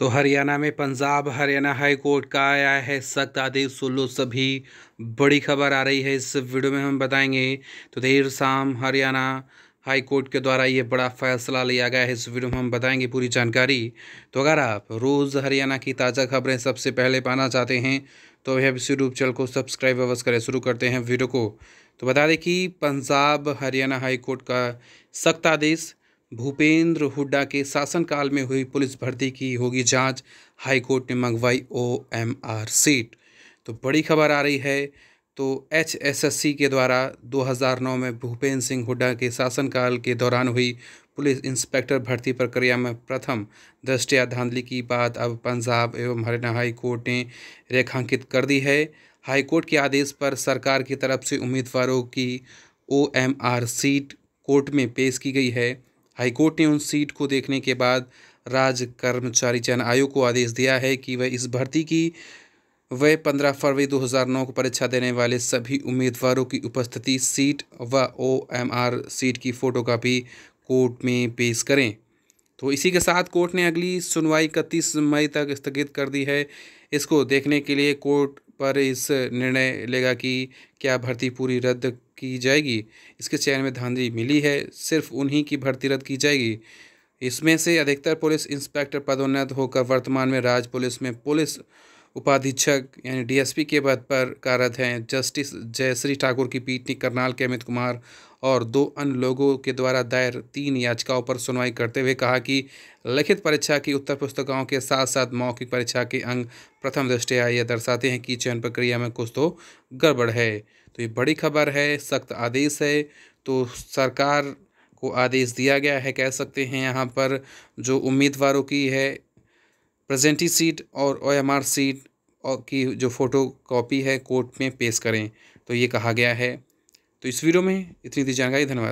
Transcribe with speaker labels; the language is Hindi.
Speaker 1: तो हरियाणा में पंजाब हरियाणा हाई कोर्ट का आया है सख्त आदेश सुन सभी बड़ी खबर आ रही है इस वीडियो में हम बताएंगे तो देर शाम हरियाणा हाई कोर्ट के द्वारा ये बड़ा फैसला लिया गया है इस वीडियो में हम बताएंगे पूरी जानकारी तो अगर आप रोज़ हरियाणा की ताज़ा खबरें सबसे पहले पाना चाहते हैं तो वह यूट्यूब चैनल को सब्सक्राइब अवश्य करें शुरू करते हैं वीडियो को तो बता दें कि पंजाब हरियाणा हाई कोर्ट का सख्त आदेश भूपेंद्र हुड्डा के शासनकाल में हुई पुलिस भर्ती की होगी जांच हाईकोर्ट ने मंगवाई ओ एम आर सीट तो बड़ी खबर आ रही है तो एच एस एस सी के द्वारा 2009 में भूपेंद्र सिंह हुड्डा के शासनकाल के दौरान हुई पुलिस इंस्पेक्टर भर्ती प्रक्रिया में प्रथम दृष्टिया धांधली की बात अब पंजाब एवं हरियाणा हाई कोर्ट ने रेखांकित कर दी है हाई कोर्ट के आदेश पर सरकार की तरफ से उम्मीदवारों की O M R sheet court में पेश की गई है हाईकोर्ट ने उन सीट को देखने के बाद राज्य कर्मचारी चयन आयोग को आदेश दिया है कि वह इस भर्ती की वह पंद्रह फरवरी 2009 को परीक्षा देने वाले सभी उम्मीदवारों की उपस्थिति सीट व ओ एम आर सीट की फ़ोटोकॉपी कोर्ट में पेश करें तो इसी के साथ कोर्ट ने अगली सुनवाई इकतीस मई तक स्थगित कर दी है इसको देखने के लिए कोर्ट पर इस निर्णय लेगा कि क्या भर्ती पूरी रद्द की जाएगी इसके चयन में धांधली मिली है सिर्फ उन्हीं की भर्ती रद्द की जाएगी इसमें से अधिकतर पुलिस इंस्पेक्टर पदोन्नत होकर वर्तमान में राज्य पुलिस में पुलिस उपाधीक्षक यानी डीएसपी के पद पर कार्यरत हैं जस्टिस जयश्री ठाकुर की पीठ ने करनाल के अमित कुमार और दो अन्य लोगों के द्वारा दायर तीन याचिकाओं पर सुनवाई करते हुए कहा कि लिखित परीक्षा की उत्तर पुस्तिकाओं के साथ साथ मौखिक परीक्षा के अंग प्रथम दृष्टया यह दर्शाते हैं कि चयन प्रक्रिया में कुछ तो गड़बड़ है तो ये बड़ी खबर है सख्त आदेश है तो सरकार को आदेश दिया गया है कह सकते हैं यहाँ पर जो उम्मीदवारों की है प्रेजेंटी सीट और ओ सीट और की जो फ़ोटो कॉपी है कोर्ट में पेश करें तो ये कहा गया है तो इस वीडियो में इतनी जानकारी धन्यवाद